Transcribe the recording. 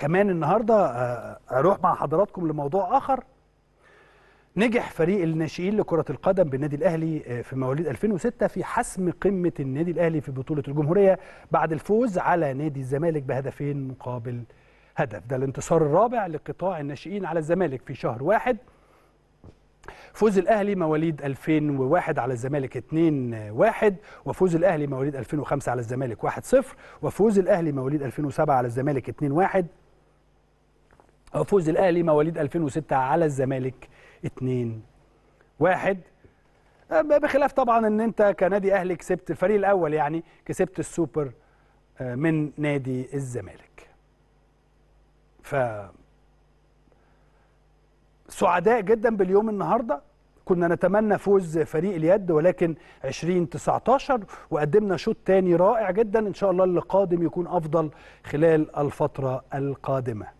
كمان النهارده آه، اروح مع حضراتكم لموضوع اخر نجح فريق الناشئين لكرة القدم بالنادي الأهلي آه، في مواليد 2006 في حسم قمة النادي الأهلي في بطولة الجمهورية بعد الفوز على نادي الزمالك بهدفين مقابل هدف ده الانتصار الرابع لقطاع الناشئين على الزمالك في شهر واحد فوز الأهلي مواليد 2001 على الزمالك 2-1 وفوز الأهلي مواليد 2005 على الزمالك 1-0 وفوز الأهلي مواليد 2007 على الزمالك 2-1 فوز الاهلي مواليد 2006 على الزمالك 2 1 أه، بخلاف طبعا ان انت كنادي اهلي كسبت الفريق الاول يعني كسبت السوبر أه، من نادي الزمالك ف سعداء جدا باليوم النهارده كنا نتمنى فوز فريق اليد ولكن 2019 وقدمنا شوط تاني رائع جدا ان شاء الله اللي قادم يكون افضل خلال الفتره القادمه